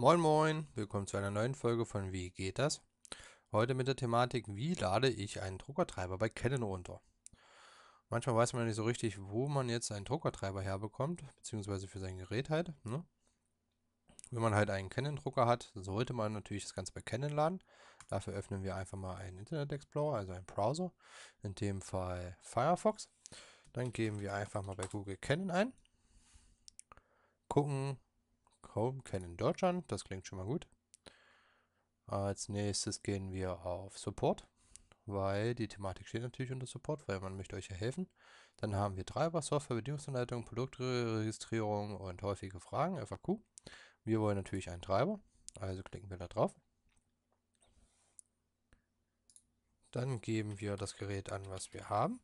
Moin Moin, willkommen zu einer neuen Folge von Wie geht das? Heute mit der Thematik, wie lade ich einen Druckertreiber bei Canon runter? Manchmal weiß man nicht so richtig, wo man jetzt einen Druckertreiber herbekommt, beziehungsweise für sein Gerät halt. Ne? Wenn man halt einen Canon-Drucker hat, sollte man natürlich das Ganze bei Canon laden. Dafür öffnen wir einfach mal einen Internet Explorer, also einen Browser, in dem Fall Firefox. Dann geben wir einfach mal bei Google Canon ein, gucken, Home kennen Deutschland. Das klingt schon mal gut. Als nächstes gehen wir auf Support, weil die Thematik steht natürlich unter Support, weil man möchte euch ja helfen. Dann haben wir Treiber, Software, Bedienungsanleitung, Produktregistrierung und häufige Fragen, FAQ. Wir wollen natürlich einen Treiber, also klicken wir da drauf. Dann geben wir das Gerät an, was wir haben.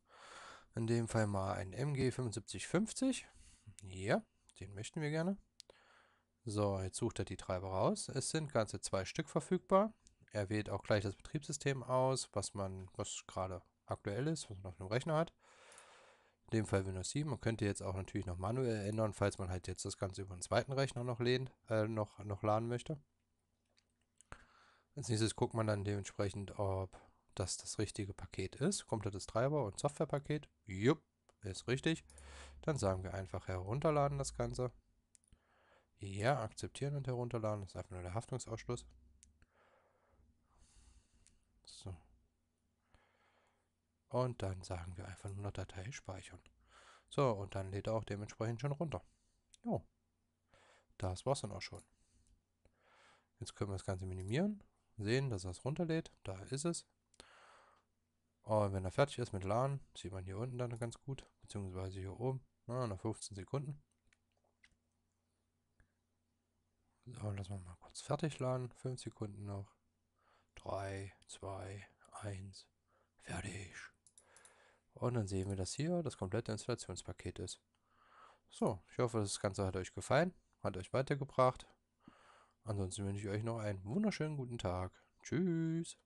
In dem Fall mal ein MG7550. Ja, den möchten wir gerne. So, jetzt sucht er die Treiber raus. Es sind ganze zwei Stück verfügbar. Er wählt auch gleich das Betriebssystem aus, was man, was gerade aktuell ist, was man auf dem Rechner hat. In dem Fall Windows 7. Man könnte jetzt auch natürlich noch manuell ändern, falls man halt jetzt das Ganze über einen zweiten Rechner noch, lehnt, äh, noch, noch laden möchte. Als nächstes guckt man dann dementsprechend, ob das das richtige Paket ist. Kommt das Treiber- und Softwarepaket. Jupp, ist richtig. Dann sagen wir einfach herunterladen das Ganze. Ja, akzeptieren und herunterladen. Das ist einfach nur der Haftungsausschluss. So. Und dann sagen wir einfach nur noch Datei speichern. So, und dann lädt er auch dementsprechend schon runter. Jo. Das war's dann auch schon. Jetzt können wir das Ganze minimieren. Sehen, dass er es runterlädt. Da ist es. Und wenn er fertig ist mit Laden, sieht man hier unten dann ganz gut, beziehungsweise hier oben, na, nach 15 Sekunden. Aber oh, lassen wir mal kurz fertig laden. 5 Sekunden noch. 3, 2, 1, Fertig. Und dann sehen wir, dass hier das komplette Installationspaket ist. So, ich hoffe, das Ganze hat euch gefallen, hat euch weitergebracht. Ansonsten wünsche ich euch noch einen wunderschönen guten Tag. Tschüss.